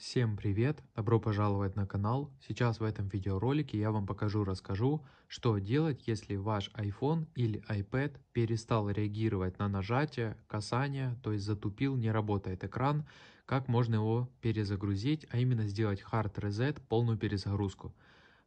Всем привет! Добро пожаловать на канал. Сейчас в этом видеоролике я вам покажу расскажу, что делать, если ваш iPhone или iPad перестал реагировать на нажатие, касание, то есть затупил, не работает экран, как можно его перезагрузить, а именно сделать hard reset, полную перезагрузку.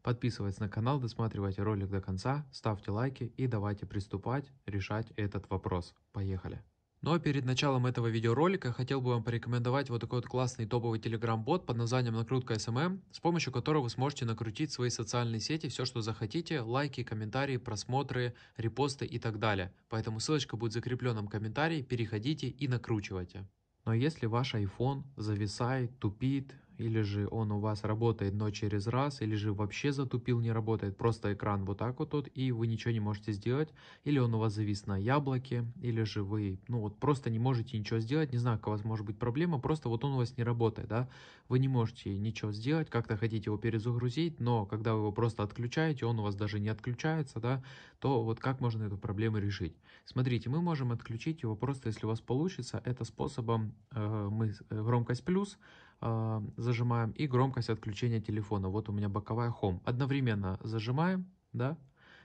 Подписывайтесь на канал, досматривайте ролик до конца, ставьте лайки и давайте приступать решать этот вопрос. Поехали! Ну а перед началом этого видеоролика хотел бы вам порекомендовать вот такой вот классный топовый телеграм-бот под названием «Накрутка SMM», с помощью которого вы сможете накрутить свои социальные сети, все, что захотите, лайки, комментарии, просмотры, репосты и так далее. Поэтому ссылочка будет в закрепленном комментарии, переходите и накручивайте. Но если ваш iPhone зависает, тупит, или же он у вас работает, но через раз, или же вообще затупил, не работает, просто экран вот так вот тут, и вы ничего не можете сделать, или он у вас завис на яблоке, или же вы, ну вот просто не можете ничего сделать, не знаю, у вас может быть проблема, просто вот он у вас не работает, да, вы не можете ничего сделать, как-то хотите его перезагрузить, но когда вы его просто отключаете, он у вас даже не отключается, да, то вот как можно эту проблему решить? Смотрите, мы можем отключить его просто, если у вас получится, это способом э, мы э, громкость плюс, а, зажимаем и громкость отключения телефона. Вот у меня боковая Home. Одновременно зажимаем, да,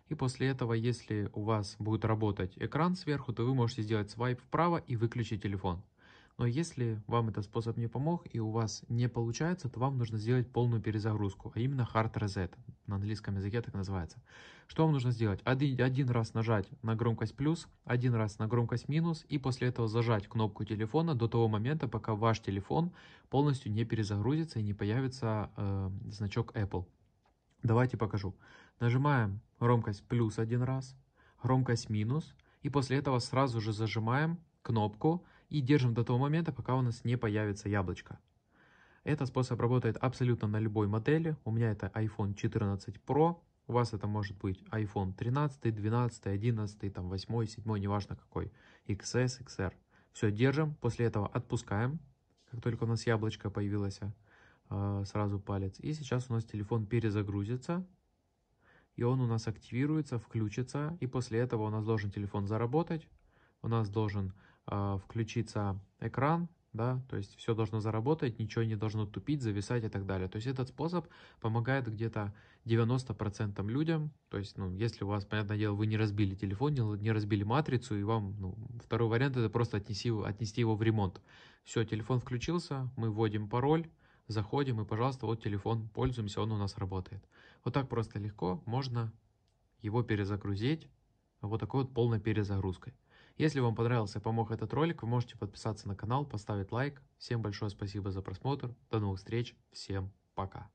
и после этого, если у вас будет работать экран сверху, то вы можете сделать свайп вправо и выключить телефон. Но если вам этот способ не помог и у вас не получается, то вам нужно сделать полную перезагрузку, а именно hard reset, на английском языке так называется. Что вам нужно сделать? Один, один раз нажать на громкость плюс, один раз на громкость минус, и после этого зажать кнопку телефона до того момента, пока ваш телефон полностью не перезагрузится и не появится э, значок Apple. Давайте покажу. Нажимаем громкость плюс один раз, громкость минус, и после этого сразу же зажимаем кнопку и держим до того момента, пока у нас не появится яблочко. Этот способ работает абсолютно на любой модели. У меня это iPhone 14 Pro, у вас это может быть iPhone 13, 12, 11, там 8, 7, неважно какой, XS, XR. Все, держим, после этого отпускаем, как только у нас яблочко появилось, а, сразу палец. И сейчас у нас телефон перезагрузится, и он у нас активируется, включится, и после этого у нас должен телефон заработать, у нас должен а, включится экран, да, то есть все должно заработать, ничего не должно тупить, зависать и так далее. То есть этот способ помогает где-то 90% людям, то есть, ну, если у вас, понятное дело, вы не разбили телефон, не разбили матрицу, и вам, ну, второй вариант это просто отнести, отнести его в ремонт. Все, телефон включился, мы вводим пароль, заходим и, пожалуйста, вот телефон, пользуемся, он у нас работает. Вот так просто легко можно его перезагрузить, вот такой вот полной перезагрузкой. Если вам понравился и помог этот ролик, вы можете подписаться на канал, поставить лайк. Всем большое спасибо за просмотр. До новых встреч. Всем пока.